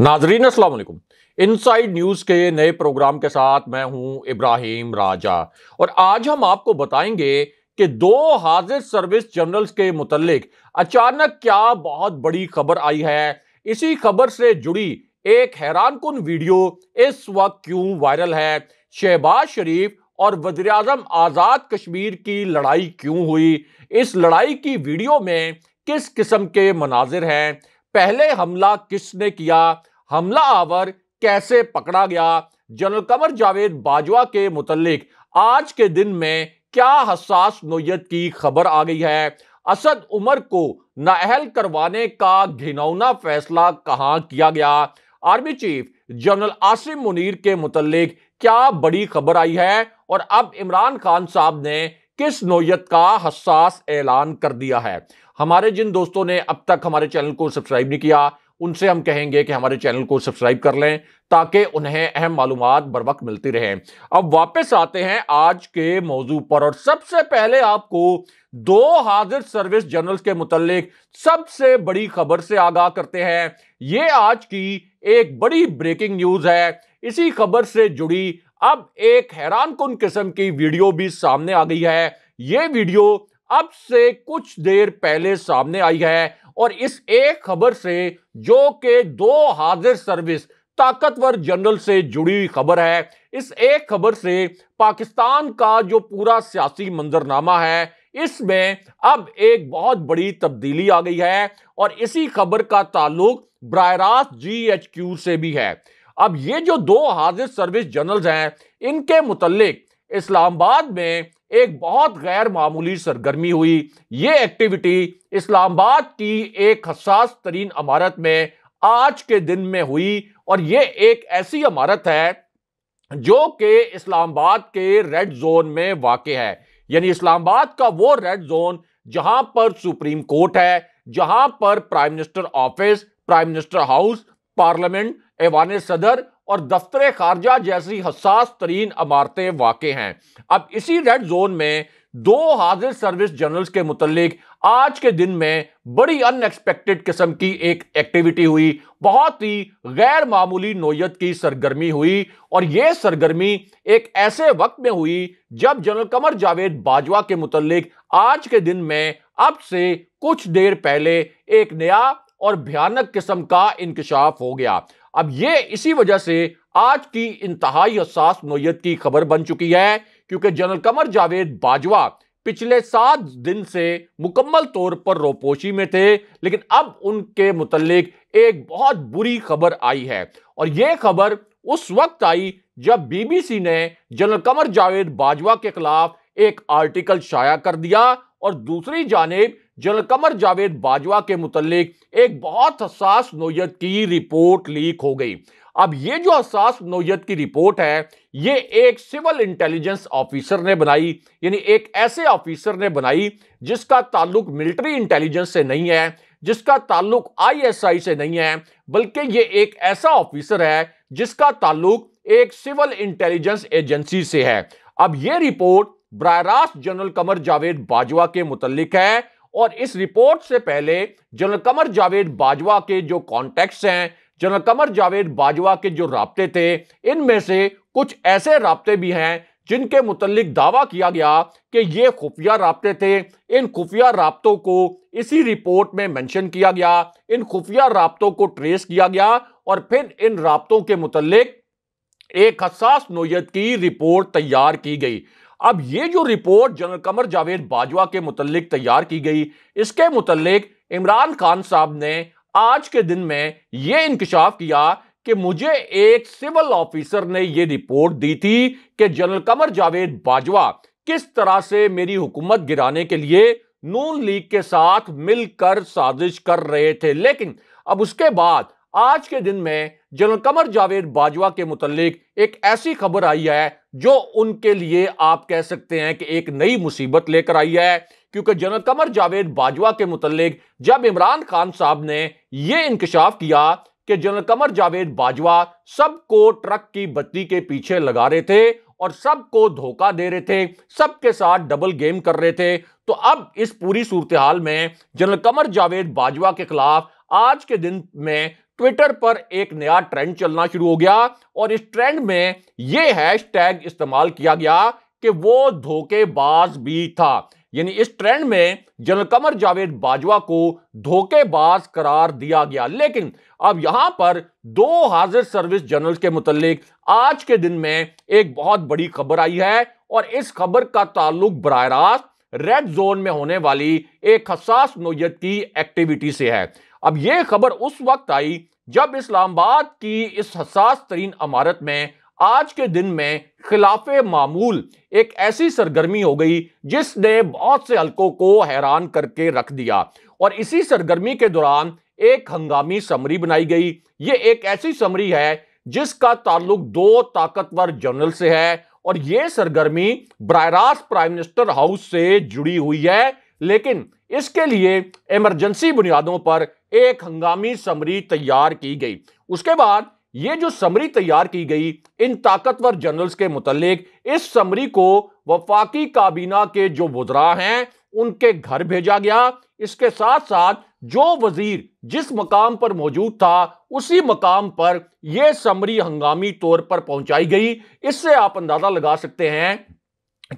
नाजरीन असलकुम inside news के नए प्रोग्राम के साथ मैं हूं इब्राहिम राजा और आज हम आपको बताएंगे कि दो हाजिर सर्विस जनरल्स के मुतलक अचानक क्या बहुत बड़ी खबर आई है इसी खबर से जुड़ी एक हैरान कन वीडियो इस वक्त क्यों वायरल है शहबाज शरीफ और वजीर अजम आज़ाद कश्मीर की लड़ाई क्यों हुई इस लड़ाई की वीडियो में किस किस्म के मनाजिर हैं पहले हमला किसने किया हमला आवर कैसे पकड़ा गया जनरल कमर जावेद बाजवा के मुतलिक आज के दिन में क्या हसास नोयत की खबर आ गई है असद उमर को नाअहल करवाने का घिनौना फैसला कहां किया गया army chief general Asim Munir के मुतलिक क्या बड़ी खबर आई है और अब इमरान खान साहब ने किस नोयत का हसास ऐलान कर दिया है हमारे जिन दोस्तों ने अब तक हमारे चैनल को सब्सक्राइब नहीं किया उनसे हम कहेंगे कि हमारे चैनल को सब्सक्राइब कर लें ताकि उन्हें अहम मालूम बर वक्त मिलती रहे अब वापस आते हैं आज के मौजू पर और सबसे पहले आपको दो हाजिर सर्विस जनरल्स के मुतल सबसे बड़ी खबर से आगाह करते हैं ये आज की एक बड़ी ब्रेकिंग न्यूज है इसी खबर से जुड़ी अब एक हैरान कन किस्म की वीडियो भी सामने आ गई है ये वीडियो अब से कुछ देर पहले सामने आई है और इस एक खबर से जो कि दो हाजिर सर्विस ताकतवर जनरल से जुड़ी खबर है इस एक खबर से पाकिस्तान का जो पूरा सियासी मंजरनामा है इसमें अब एक बहुत बड़ी तब्दीली आ गई है और इसी खबर का ताल्लुक ब्रायरास रास्त जी एच क्यू से भी है अब ये जो दो हाजिर सर्विस जनरल्स हैं इनके मुतलिक इस्लामाबाद में एक बहुत गैर मामूली सरगर्मी हुई ये एक्टिविटी इस्लामाबाद की एक हसास तरीन अमारत में आज के दिन में हुई और ये एक ऐसी अमारत है जो कि इस्लामाबाद के रेड जोन में वाक़ है यानी इस्लामाबाद का वो रेड जोन जहां पर सुप्रीम कोर्ट है जहां पर prime minister office prime minister house parliament Aiwan Sadr और दफ्तर खारजा जैसी हसास तरीन इमारतें वाक़ हैं अब इसी रेड जोन में दो हाजिर सर्विस जनरल्स के मुतलिक आज के दिन में बड़ी अनएक्सपेक्टेड किस्म की एक एक्टिविटी हुई बहुत ही गैर मामूली नोयत की सरगर्मी हुई और यह सरगर्मी एक ऐसे वक्त में हुई जब जनरल कमर जावेद बाजवा के मुतलिक आज के दिन में अब से कुछ देर पहले एक नया और भयानक किस्म का इंकशाफ हो गया अब ये इसी वजह से आज की इंतहाई हसास नोयत की खबर बन चुकी है क्योंकि जनरल कमर जावेद बाजवा पिछले सात दिन से मुकम्मल तौर पर रोपोशी में थे लेकिन अब उनके मुतलक एक बहुत बुरी खबर आई है और ये खबर उस वक्त आई जब बीबीसी ने जनरल कमर जावेद बाजवा के खिलाफ एक आर्टिकल शाया कर दिया और दूसरी जानेब जनरल कमर जावेद बाजवा के मुतलिक एक बहुत हसास नोयत की रिपोर्ट लीक हो गई अब ये जो हसास नोयत की रिपोर्ट है ये एक सिविल इंटेलिजेंस ऑफिसर ने बनाई यानी एक ऐसे ऑफिसर ने बनाई जिसका ताल्लुक मिलिट्री इंटेलिजेंस से नहीं है जिसका ताल्लुक आईएसआई से नहीं है बल्कि ये एक ऐसा ऑफिसर है जिसका ताल्लुक एक सिविल इंटेलिजेंस एजेंसी से है अब ये रिपोर्ट बरह रास्त जनरल कमर जावेद बाजवा के मुतलिक है और इस रिपोर्ट से पहले जनरल कमर जावेद बाजवा के जो कॉन्टेक्ट हैं जनरल कमर जावेद बाजवा के जो रबते थे इनमें से कुछ ऐसे रबते भी हैं जिनके मुतलिक दावा किया गया कि ये खुफिया रबते थे इन खुफिया रबतों को इसी रिपोर्ट में मेंशन किया गया इन खुफिया रबतों को ट्रेस किया गया और फिर इन रबतों के मुतलिक एक हसास नोयत की रिपोर्ट तैयार की गई अब ये जो रिपोर्ट जनरल कमर जावेद बाजवा के मुतलिक तैयार की गई इसके मुतलिक इमरान खान साहब ने आज के दिन में यह इंकशाफ किया कि मुझे एक सिविल ऑफिसर ने यह रिपोर्ट दी थी कि जनरल कमर जावेद बाजवा किस तरह से मेरी हुकूमत गिराने के लिए नून लीग के साथ मिलकर साजिश कर रहे थे लेकिन अब उसके बाद आज के दिन में जनरल कमर जावेद बाजवा के मुतलिक एक ऐसी खबर आई है जो उनके लिए आप कह सकते हैं कि एक नई मुसीबत लेकर आई है क्योंकि जनरल कमर जावेद बाजवा के मुतलिक जब इमरान खान साहब ने यह इंकशाफ किया कि जनरल कमर जावेद बाजवा सबको ट्रक की बत्ती के पीछे लगा रहे थे और सबको धोखा दे रहे थे सबके साथ डबल गेम कर रहे थे तो अब इस पूरी सूरत हाल में जनरल कमर जावेद बाजवा के खिलाफ आज के दिन में ट्विटर पर एक नया ट्रेंड चलना शुरू हो गया और इस ट्रेंड में यह हैशटैग इस्तेमाल किया गया कि वो धोखेबाज भी था यानी इस ट्रेंड में जनरल कमर जावेद बाजवा को धोखेबाज करार दिया गया लेकिन अब यहां पर दो हाजिर सर्विस जनरल्स के मुतलिक आज के दिन में एक बहुत बड़ी खबर आई है और इस खबर का ताल्लुक बरह रेड जोन में होने वाली एक हसास नोयत की एक्टिविटी से है अब यह खबर उस वक्त आई जब इस्लामाबाद की इस हसास तरीन अमारत में आज के दिन में खिलाफ मामूल एक ऐसी सरगर्मी हो गई जिसने बहुत से हलकों को हैरान करके रख दिया और इसी सरगर्मी के दौरान एक हंगामी समरी बनाई गई ये एक ऐसी समरी है जिसका ताल्लुक दो ताकतवर जनरल से है और ये सरगर्मी ब्रायरास प्राइम मिनिस्टर हाउस से जुड़ी हुई है लेकिन इसके लिए इमरजेंसी बुनियादों पर एक हंगामी समरी तैयार की गई उसके बाद ये जो समरी तैयार की गई इन ताकतवर जनरल्स के मुतलिक इस समरी को वफाकी काबीना के जो वजरा हैं उनके घर भेजा गया इसके साथ साथ जो वजीर जिस मकाम पर मौजूद था उसी मकाम पर यह समरी हंगामी तौर पर पहुंचाई गई इससे आप अंदाजा लगा सकते हैं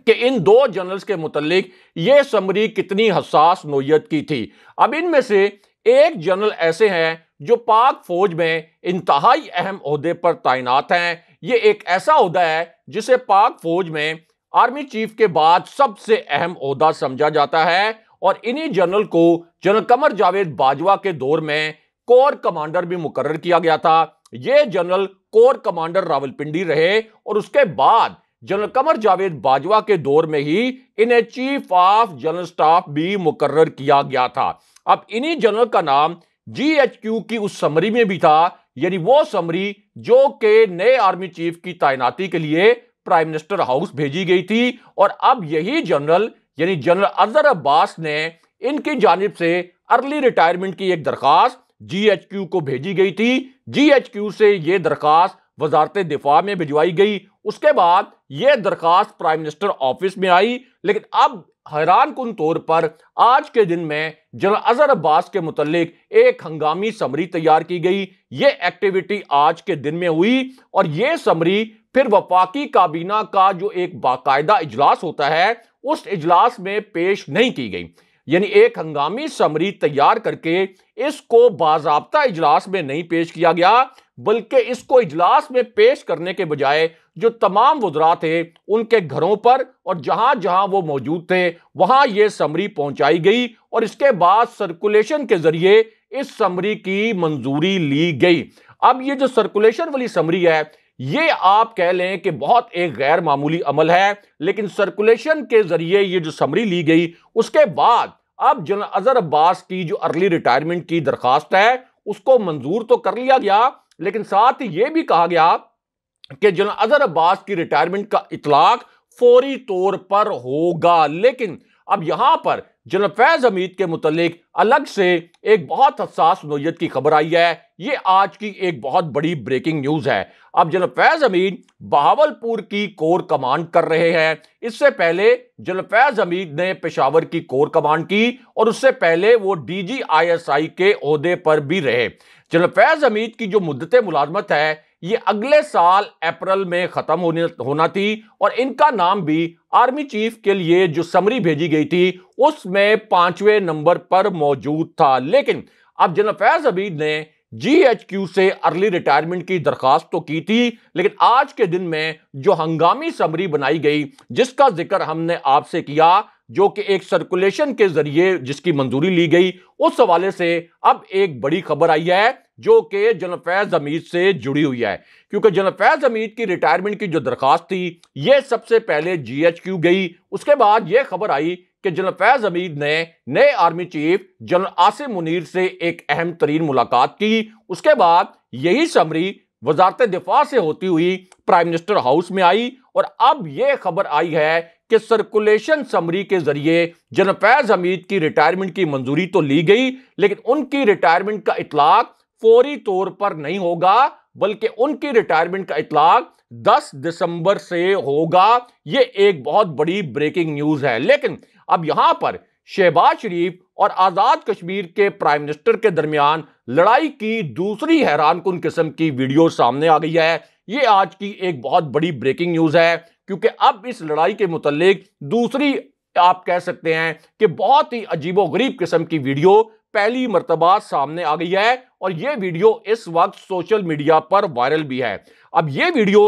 कि इन दो जनरल्स के मुतलिक ये समरी कितनी हसास नोयत की थी अब इनमें से एक जनरल ऐसे हैं जो पाक फौज में इंतहाई अहम अहदे पर तैनात हैं ये एक ऐसा अहदा है जिसे पाक फौज में आर्मी चीफ के बाद सबसे अहम अहदा समझा जाता है और इन्हीं जनरल को जनरल कमर जावेद बाजवा के दौर में कोर कमांडर भी मुकर्र किया गया था ये जनरल कोर कमांडर रावलपिंडी रहे और उसके बाद जनरल कमर जावेद बाजवा के दौर में ही इन्हें चीफ ऑफ जनरल स्टाफ भी मुकर्र किया गया था अब इन्हीं जनरल का नाम जीएचक्यू की उस समरी में भी था यानी वो समरी जो के नए आर्मी चीफ की तैनाती के लिए प्राइम मिनिस्टर हाउस भेजी गई थी और अब यही जनरल यानी जनरल अजहर अब्बास ने इनकी जानब से अर्ली रिटायरमेंट की एक दरखास्त जीएचक्यू को भेजी गई थी जीएचक्यू से यह दरखास्त वजारत दिफा में भिजवाई गई उसके बाद यह दरखास्त प्राइम मिनिस्टर ऑफिस में आई लेकिन अब हैरान कन तौर पर आज के दिन में जनरल अजहर अब्बास के मुतलिक एक हंगामी समरी तैयार की गई ये एक्टिविटी आज के दिन में हुई और ये समरी फिर वफाकी काबीना का जो एक बाकायदा इजलास होता है उस इजलास में पेश नहीं की गई यानी एक हंगामी समरी तैयार करके इसको बाबा इजलास में नहीं पेश किया गया बल्कि इसको इजलास में पेश करने के बजाय जो तमाम वजरा थे उनके घरों पर और जहां जहाँ वो मौजूद थे वहां ये समरी पहुँचाई गई और इसके बाद सर्कुलेशन के ज़रिए इस समरी की मंजूरी ली गई अब ये जो सर्कुलेशन वाली समरी है ये आप कह लें कि बहुत एक गैर मामूली अमल है लेकिन सर्कुलेशन के ज़रिए ये जो समरी ली गई उसके बाद अब जन अजहर अब्बास की जो अर्ली रिटायरमेंट की दरख्वास्त है उसको मंजूर तो कर लिया गया लेकिन साथ ही यह भी कहा गया कि जनरल अजहर अब्बास की रिटायरमेंट का इतलाक फौरी तौर पर होगा लेकिन अब यहां पर जनरल फैज हमीद के मुतलिक अलग से एक बहुत हसास नोयत की खबर आई है ये आज की एक बहुत बड़ी ब्रेकिंग न्यूज है अब जनरल फैज हमीद बहावलपुर की कोर कमांड कर रहे हैं इससे पहले जनरल फैज हमीद ने पेशावर की कोर कमांड की और उससे पहले वो डीजीआईएसआई के अहदे पर भी रहे जनरल फैज हमीद की जो मुद्दत मुलाजमत है ये अगले साल अप्रैल में ख़त्म होने होना थी और इनका नाम भी आर्मी चीफ के लिए जो समरी भेजी गई थी उसमें पांचवें नंबर पर मौजूद था लेकिन अब जनरल फैज हमीद ने जीएचक्यू से अर्ली रिटायरमेंट की दरखास्त तो की थी लेकिन आज के दिन में जो हंगामी समरी बनाई गई जिसका जिक्र हमने आपसे किया जो कि एक सर्कुलेशन के जरिए जिसकी मंजूरी ली गई उस हवाले से अब एक बड़ी खबर आई है जो कि जनरल फैज हमीद से जुड़ी हुई है क्योंकि जनरल फैज हमीद की रिटायरमेंट की जो दरख्वास्त थी ये सबसे पहले जीएचक्यू गई उसके बाद ये खबर आई कि जनरल फैज हमीद ने नए army chief general Asim Munir से एक अहम तरीन मुलाकात की उसके बाद यही समरी वजारत दिफा से होती हुई प्राइम मिनिस्टर हाउस में आई और अब यह खबर आई है कि सर्कुलेशन समरी के जरिए जनपैज फैज हमीद की रिटायरमेंट की मंजूरी तो ली गई लेकिन उनकी रिटायरमेंट का इतलाक फौरी तौर पर नहीं होगा बल्कि उनकी रिटायरमेंट का इतलाक 10 दिसंबर से होगा यह एक बहुत बड़ी ब्रेकिंग न्यूज है लेकिन अब यहां पर शहबाज शरीफ और आज़ाद कश्मीर के प्राइम मिनिस्टर के दरमियान लड़ाई की दूसरी हैरान कन किस्म की वीडियो सामने आ गई है ये आज की एक बहुत बड़ी ब्रेकिंग न्यूज़ है क्योंकि अब इस लड़ाई के मुतलिक दूसरी आप कह सकते हैं कि बहुत ही अजीबो गरीब किस्म की वीडियो पहली मरतबा सामने आ गई है और यह वीडियो इस वक्त सोशल मीडिया पर वायरल भी है अब यह वीडियो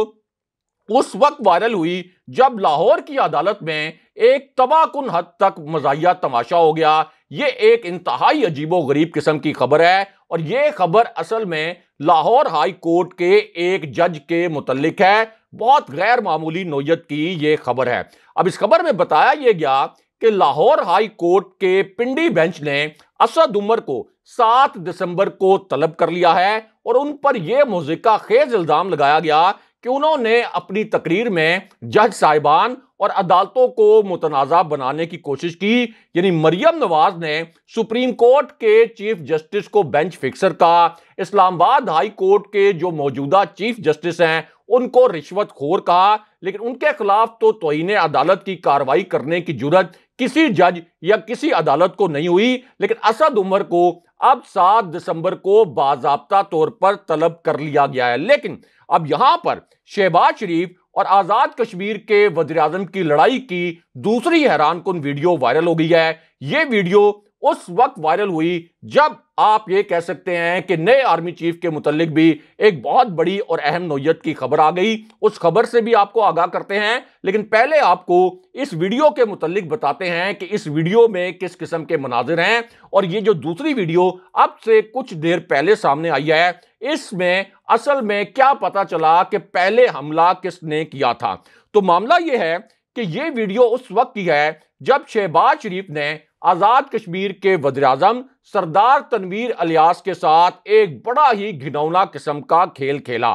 उस वक्त वायरल हुई जब लाहौर की अदालत में एक तबाहकुन हद तक मजाया तमाशा हो गया ये एक इंतहाई अजीबो गरीब किस्म की खबर है और ये खबर असल में लाहौर हाई कोर्ट के एक जज के मुतलिक है बहुत गैर मामूली नोयत की यह खबर है अब इस खबर में बताया यह गया कि लाहौर हाई कोर्ट के पिंडी बेंच ने असद उमर को 7 दिसंबर को तलब कर लिया है और उन पर यह मोजिका खेज इल्जाम लगाया गया कि उन्होंने अपनी तकरीर में जज साहिबान और अदालतों को मुतनाज़ा बनाने की कोशिश की यानी मरियम नवाज ने सुप्रीम कोर्ट के चीफ जस्टिस को बेंच फिक्सर का इस्लामाबाद हाई कोर्ट के जो मौजूदा चीफ जस्टिस हैं उनको रिश्वतखोर कहा लेकिन उनके खिलाफ तो तोहन अदालत की कार्रवाई करने की जरूरत किसी जज या किसी अदालत को नहीं हुई लेकिन असद उमर को अब सात दिसंबर को बाजाबता तौर पर तलब कर लिया गया है लेकिन अब यहां पर शहबाज शरीफ और आज़ाद कश्मीर के वजीर की लड़ाई की दूसरी हैरान कन वीडियो वायरल हो गई है ये वीडियो उस वक्त वायरल हुई जब आप ये कह सकते हैं कि नए आर्मी चीफ के मुतलिक भी एक बहुत बड़ी और अहम नोयत की खबर आ गई उस खबर से भी आपको आगाह करते हैं लेकिन पहले आपको इस वीडियो के मुतलिक बताते हैं कि इस वीडियो में किस किस्म के मनाजिर हैं और ये जो दूसरी वीडियो अब से कुछ देर पहले सामने आई है इसमें असल में क्या पता चला कि पहले हमला किसने किया था तो मामला यह है कि ये वीडियो उस वक्त की है जब शहबाज शरीफ ने आज़ाद कश्मीर के वजर सरदार तनवीर अलियास के साथ एक बड़ा ही घिनौना किस्म का खेल खेला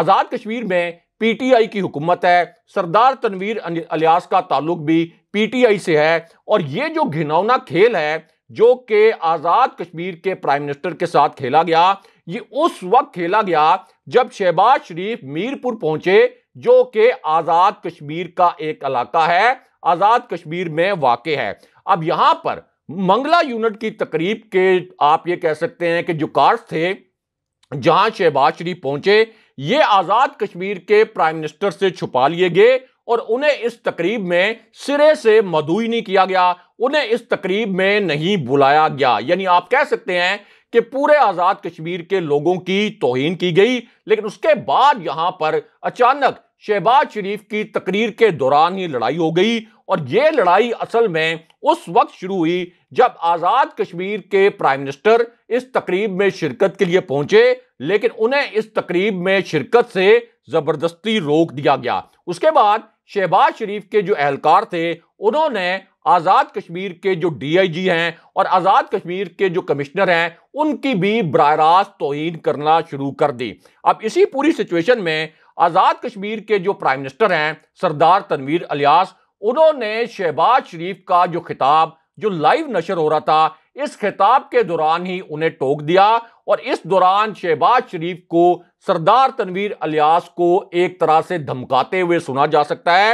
आज़ाद कश्मीर में पीटीआई की हुकूमत है सरदार तनवीर अलियास का ताल्लुक भी पीटीआई से है और ये जो घिनौना खेल है जो कि आज़ाद कश्मीर के प्राइम मिनिस्टर के साथ खेला गया ये उस वक्त खेला गया जब शहबाज शरीफ मीरपुर पहुंचे जो कि आज़ाद कश्मीर का एक इलाका है आज़ाद कश्मीर में वाक़ है अब यहां पर मंगला यूनिट की तकरीब के आप ये कह सकते हैं कि जो कार्स थे जहां शहबाज शरीफ पहुंचे ये आज़ाद कश्मीर के प्राइम मिनिस्टर से छुपा लिए गए और उन्हें इस तकरीब में सिरे से मदुई नहीं किया गया उन्हें इस तकरीब में नहीं बुलाया गया यानी आप कह सकते हैं कि पूरे आज़ाद कश्मीर के लोगों की तोहन की गई लेकिन उसके बाद यहां पर अचानक शहबाज शरीफ की तकरीर के दौरान ही लड़ाई हो गई और ये लड़ाई असल में उस वक्त शुरू हुई जब आज़ाद कश्मीर के प्राइम मिनिस्टर इस तकरीब में शिरकत के लिए पहुंचे लेकिन उन्हें इस तकरीब में शिरकत से ज़बरदस्ती रोक दिया गया उसके बाद शहबाज शरीफ के जो एहलकार थे उन्होंने आज़ाद कश्मीर के जो डीआईजी हैं और आज़ाद कश्मीर के जो कमिश्नर हैं उनकी भी बरह रास्त तोहन करना शुरू कर दी अब इसी पूरी सिचुएशन में आज़ाद कश्मीर के जो प्राइम मिनिस्टर हैं सरदार तनवीर अलियास उन्होंने शहबाज शरीफ का जो खिताब जो लाइव नशर हो रहा था इस खिताब के दौरान ही उन्हें टोक दिया और इस दौरान शहबाज शरीफ को सरदार तनवीर अलियास को एक तरह से धमकाते हुए सुना जा सकता है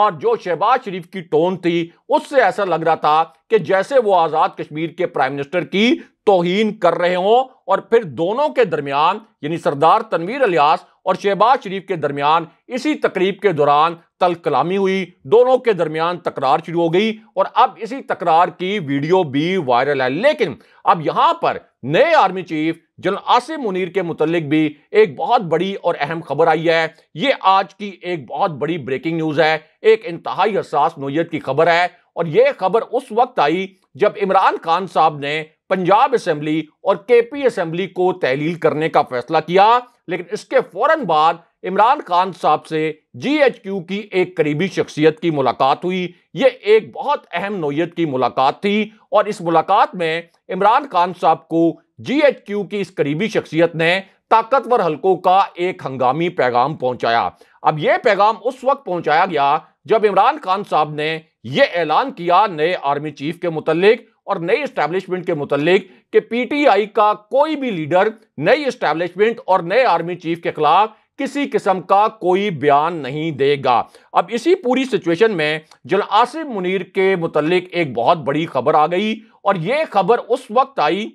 और जो शहबाज शरीफ की टोन थी उससे ऐसा लग रहा था कि जैसे वो आज़ाद कश्मीर के प्राइम मिनिस्टर की तोहन कर रहे हों और फिर दोनों के दरमियान यानी सरदार तनवीर अलियास और शहबाज शरीफ के दरमियान इसी तकरीब के दौरान तल कलामी हुई दोनों के दरमियान तकरार शुरू हो गई और अब इसी तकरार की वीडियो भी वायरल है लेकिन अब यहां पर नए army chief general Asim Munir के मुतलिक भी एक बहुत बड़ी और अहम खबर आई है ये आज की एक बहुत बड़ी ब्रेकिंग न्यूज़ है एक इंतहाई हसास नोयत की खबर है और यह खबर उस वक्त आई जब इमरान खान साहब ने पंजाब असेंबली और केपी असेंबली को तहलील करने का फैसला किया लेकिन इसके फौरन बाद इमरान खान साहब से जीएचक्यू की एक करीबी शख्सियत की मुलाकात हुई ये एक बहुत अहम नोयत की मुलाकात थी और इस मुलाकात में इमरान खान साहब को जीएचक्यू की इस करीबी शख्सियत ने ताकतवर हलकों का एक हंगामी पैगाम पहुंचाया अब यह पैगाम उस वक्त पहुंचाया गया जब इमरान खान साहब ने ये ऐलान किया नए आर्मी चीफ के मुतलिक और नई इस्टेब्लिशमेंट के मुतलिक कि पीटीआई का कोई भी लीडर नई इस्टेब्लिशमेंट और नए आर्मी चीफ के खिलाफ किसी किस्म का कोई बयान नहीं देगा अब इसी पूरी सिचुएशन में जल आसिफ मुनीर के मुतलिक एक बहुत बड़ी खबर आ गई और यह खबर उस वक्त आई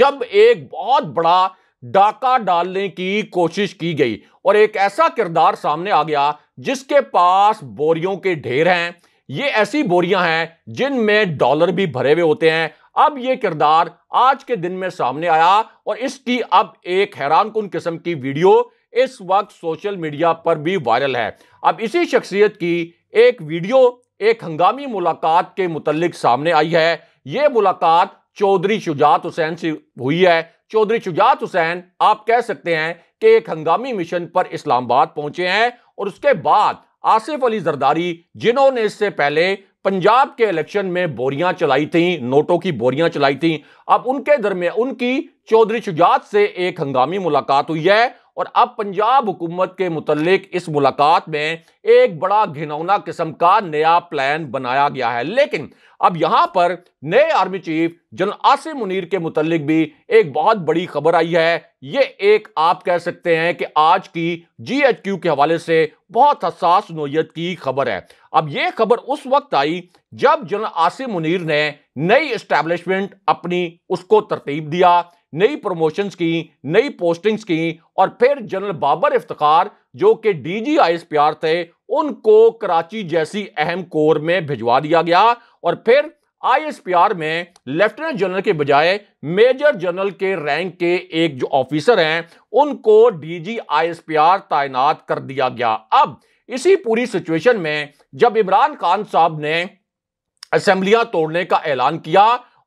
जब एक बहुत बड़ा डाका डालने की कोशिश की गई और एक ऐसा किरदार सामने आ गया जिसके पास बोरियों के ढेर हैं ये ऐसी बोरियां हैं जिनमें डॉलर भी भरे हुए होते हैं अब ये किरदार आज के दिन में सामने आया और इसकी अब एक हैरान कन किस्म की वीडियो इस वक्त सोशल मीडिया पर भी वायरल है अब इसी शख्सियत की एक वीडियो एक हंगामी मुलाकात के मुतलिक सामने आई है ये मुलाकात चौधरी शुजात हुसैन से हुई है चौधरी शुजात हुसैन आप कह सकते हैं कि एक हंगामी मिशन पर इस्लामाबाद पहुंचे हैं और उसके बाद आसिफ अली जरदारी जिन्होंने इससे पहले पंजाब के इलेक्शन में बोरियां चलाई थी नोटों की बोरियां चलाई थी अब उनके दरमियान उनकी चौधरी शुजात से एक हंगामी मुलाकात हुई है और अब पंजाब हुकूमत के मुतलिक इस मुलाकात में एक बड़ा घिनौना किस्म का नया प्लान बनाया गया है लेकिन अब यहाँ पर नए army chief general Asim Munir के मुतलिक भी एक बहुत बड़ी खबर आई है ये एक आप कह सकते हैं कि आज की जी एच क्यू के हवाले से बहुत हसास नोयत की खबर है अब ये खबर उस वक्त आई जब जनरल आसिम मुनीर ने नई इस्टेब्लिशमेंट अपनी उसको तरतीब दिया नई प्रमोशंस की नई पोस्टिंग्स की और फिर जनरल बाबर इफ्तार जो कि डीजी आईएसपीआर थे उनको कराची जैसी अहम कोर में भिजवा दिया गया और फिर आईएसपीआर में लेफ्टिनेंट जनरल के बजाय मेजर जनरल के रैंक के एक जो ऑफिसर हैं उनको डीजी आईएसपीआर तैनात कर दिया गया अब इसी पूरी सिचुएशन में जब इमरान खान साहब ने असेंबलियां तोड़ने का ऐलान किया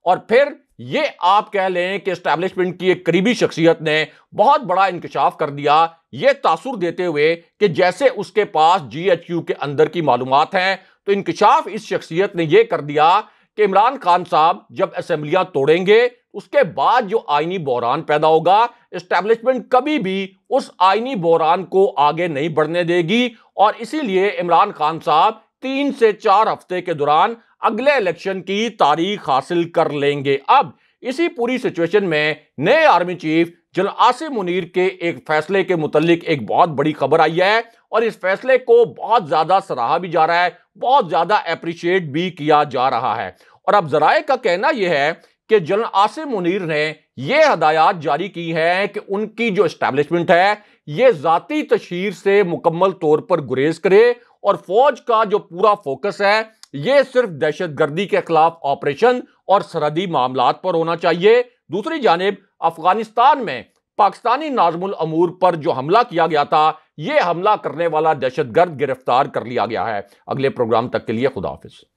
और फिर ये आप कह लें कि स्टैब्लिशमेंट की एक करीबी शख्सियत ने बहुत बड़ा इंकशाफ कर दिया ये तासुर देते हुए कि जैसे उसके पास जी एच यू के अंदर की मालूम हैं तो इंकशाफ इस शख्सियत ने यह कर दिया कि इमरान खान साहब जब असम्बलियां तोड़ेंगे उसके बाद जो आइनी बहरान पैदा होगा इस्टेब्लिशमेंट कभी भी उस आइनी बहरान को आगे नहीं बढ़ने देगी और इसीलिए इमरान खान साहब तीन से चार हफ्ते के दौरान अगले इलेक्शन की तारीख हासिल कर लेंगे अब इसी पूरी सिचुएशन में नए army chief general Asim Munir के एक फैसले के मुतलिक एक बहुत बड़ी खबर आई है और इस फैसले को बहुत ज़्यादा सराहा भी जा रहा है बहुत ज़्यादा अप्रिशिएट भी किया जा रहा है और अब जराए का कहना यह है कि जनरल आसिम मुनीर ने यह हदायत जारी की है कि उनकी जो इस्टेब्लिशमेंट है ये ज़ाती तशहर से मुकम्मल तौर पर गुरेज करे और फौज का जो पूरा फोकस है ये सिर्फ दहशतगर्दी के खिलाफ ऑपरेशन और सरहदी मामला पर होना चाहिए दूसरी जानब अफगानिस्तान में पाकिस्तानी नाजमुल अमूर पर जो हमला किया गया था यह हमला करने वाला दहशतगर्द गिरफ्तार कर लिया गया है अगले प्रोग्राम तक के लिए खुदाफिज